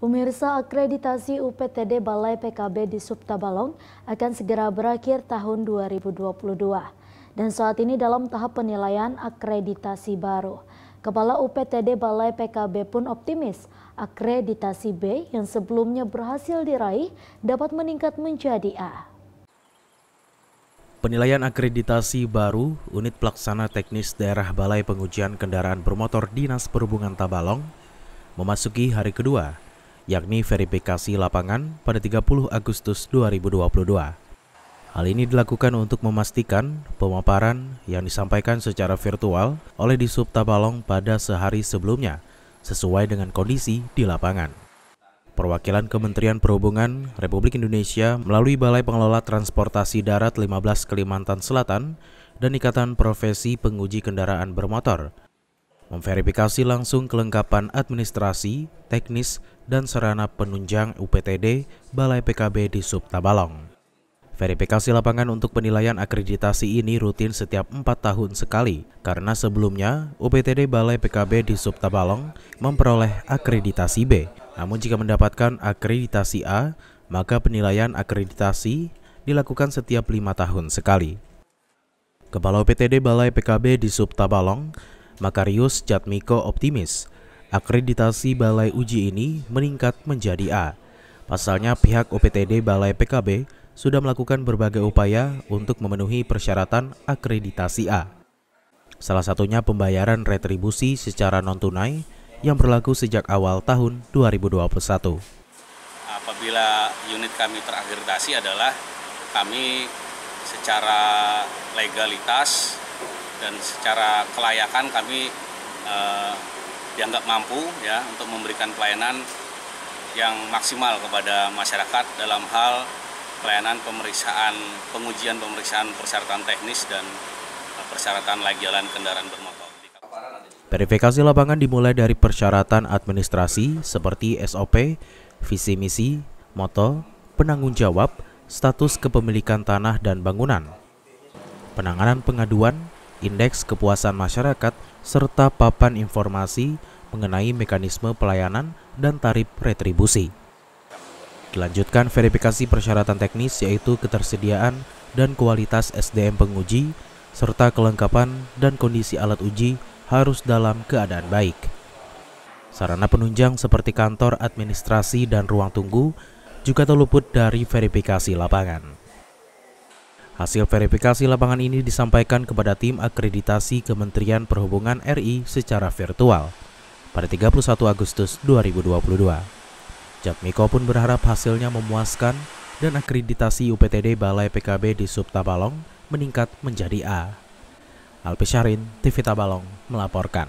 Pemirsa akreditasi UPTD Balai PKB di Balong akan segera berakhir tahun 2022 dan saat ini dalam tahap penilaian akreditasi baru. Kepala UPTD Balai PKB pun optimis akreditasi B yang sebelumnya berhasil diraih dapat meningkat menjadi A. Penilaian akreditasi baru, Unit Pelaksana Teknis Daerah Balai Pengujian Kendaraan Bermotor Dinas Perhubungan Tabalong memasuki hari kedua yakni verifikasi lapangan pada 30 Agustus 2022. Hal ini dilakukan untuk memastikan pemaparan yang disampaikan secara virtual oleh di Tabalong pada sehari sebelumnya sesuai dengan kondisi di lapangan. Perwakilan Kementerian Perhubungan Republik Indonesia melalui Balai Pengelola Transportasi Darat 15 Kalimantan Selatan dan Ikatan Profesi Penguji Kendaraan Bermotor memverifikasi langsung kelengkapan administrasi, teknis, dan sarana penunjang UPTD Balai PKB di Subtabalong. Verifikasi lapangan untuk penilaian akreditasi ini rutin setiap empat tahun sekali, karena sebelumnya UPTD Balai PKB di Subtabalong memperoleh akreditasi B. Namun jika mendapatkan akreditasi A, maka penilaian akreditasi dilakukan setiap lima tahun sekali. Kepala UPTD Balai PKB di Subtabalong Makarius Jatmiko optimis akreditasi balai uji ini meningkat menjadi A. Pasalnya pihak OPTD Balai PKB sudah melakukan berbagai upaya untuk memenuhi persyaratan akreditasi A. Salah satunya pembayaran retribusi secara non-tunai yang berlaku sejak awal tahun 2021. Apabila unit kami terakreditasi adalah kami secara legalitas dan secara kelayakan kami eh, dianggap mampu ya untuk memberikan pelayanan yang maksimal kepada masyarakat dalam hal pelayanan pemeriksaan pengujian pemeriksaan persyaratan teknis dan eh, persyaratan layak jalan kendaraan bermotor. Verifikasi lapangan dimulai dari persyaratan administrasi seperti SOP, visi misi, moto, penanggung jawab, status kepemilikan tanah dan bangunan, penanganan pengaduan, indeks kepuasan masyarakat, serta papan informasi mengenai mekanisme pelayanan dan tarif retribusi. Dilanjutkan verifikasi persyaratan teknis yaitu ketersediaan dan kualitas SDM penguji, serta kelengkapan dan kondisi alat uji harus dalam keadaan baik. Sarana penunjang seperti kantor administrasi dan ruang tunggu juga terluput dari verifikasi lapangan. Hasil verifikasi lapangan ini disampaikan kepada tim akreditasi Kementerian Perhubungan RI secara virtual pada 31 Agustus 2022. Jatmiko pun berharap hasilnya memuaskan dan akreditasi UPTD Balai PKB di Sub meningkat menjadi A. Alpi Syarin, TV Tabalong melaporkan.